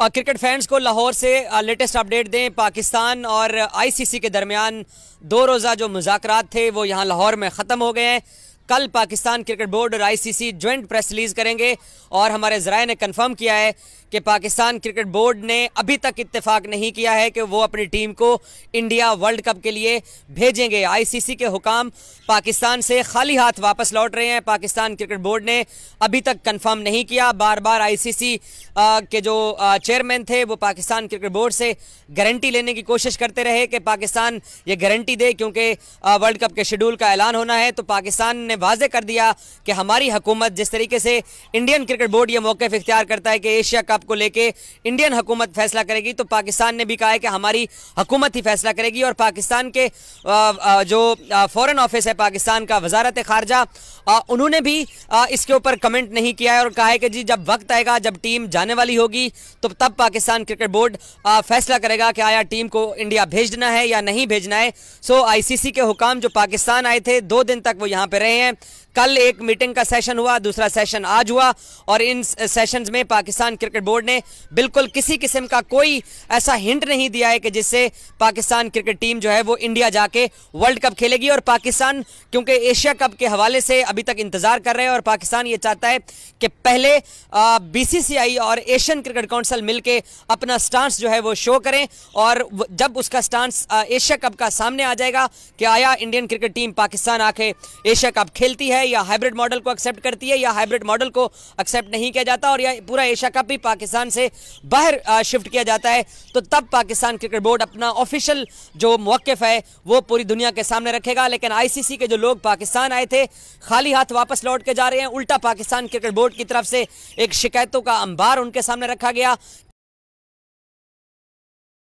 cricket fans को लाहौर से latest update दें पाकिस्तान और आईसीसी के दरमियान दो रोज़ा जो मुजाकर थे वो यहाँ लाहौर में ख़त्म हो गए हैं कल पाकिस्तान क्रिकेट बोर्ड और आईसीसी ज्वाइंट प्रेस रिलीज़ करेंगे और हमारे ज़राए ने कंफर्म किया है कि पाकिस्तान क्रिकेट बोर्ड ने अभी तक इत्तेफाक नहीं किया है कि वो अपनी टीम को इंडिया वर्ल्ड कप के लिए भेजेंगे आईसीसी के हुकाम पाकिस्तान से खाली हाथ वापस लौट रहे हैं पाकिस्तान क्रिकेट बोर्ड ने अभी तक कंफर्म नहीं किया बार बार आईसीसी के जो चेयरमैन थे वो पाकिस्तान क्रिकेट बोर्ड से गारंटी लेने की कोशिश करते रहे कि पाकिस्तान ये गारंटी दे क्योंकि वर्ल्ड कप के शेड्यूल का ऐलान होना है तो पाकिस्तान ने वाजे कर दिया कि हमारी हुकूमत जिस तरीके से इंडियन क्रिकेट बोर्ड ये मौके इख्तियार करता है कि एशिया कप को लेकर इंडियन हुकूमत फैसला करेगी तो पाकिस्तान ने भी कहा है कि हमारी हुकूमत ही फैसला करेगी और पाकिस्तान के जो फॉरन ऑफिस है पाकिस्तान का वजारत खारजा उन्होंने भी इसके ऊपर कमेंट नहीं किया है और कहा है कि जी जब वक्त आएगा जब टीम जाने वाली होगी तो तब पाकिस्तान क्रिकेट बोर्ड फैसला करेगा कि आया टीम को इंडिया भेजना है या नहीं भेजना है सो आईसीसी के हुकाम जो पाकिस्तान आए थे दो दिन तक वो यहां पे रहे हैं हैं कल एक मीटिंग का सेशन हुआ दूसरा सेशन आज हुआ और इन सेशन में पाकिस्तान क्रिकेट बोर्ड ने बिल्कुल किसी किस्म का कोई ऐसा हिंट नहीं दिया है कि जिससे पाकिस्तान क्रिकेट टीम जो है वो इंडिया जाके वर्ल्ड कप खेलेगी और पाकिस्तान क्योंकि एशिया कप के हवाले से अभी तक इंतजार कर रहे हैं और पाकिस्तान ये चाहता है कि पहले बी और एशियन क्रिकेट काउंसिल मिलकर अपना स्टांस जो है वो शो करें और जब उसका स्टांस एशिया कप का सामने आ जाएगा कि आया इंडियन क्रिकेट टीम पाकिस्तान आके एशिया कप खेलती है या हाइब्रिड मॉडल को एक्सेप्ट करती है या हाइब्रिड मॉडल को एक्सेप्ट नहीं किया जाता और या पूरा एशिया कप भी पाकिस्तान से बाहर शिफ्ट किया जाता है तो तब पाकिस्तान क्रिकेट बोर्ड अपना ऑफिशियल जो मौक़ है वो पूरी दुनिया के सामने रखेगा लेकिन आई के जो लोग पाकिस्तान आए थे खाली हाथ वापस लौट के जा रहे हैं उल्टा पाकिस्तान क्रिकेट बोर्ड की तरफ से एक शिकायतों का अंबार उनके सामने रखा गया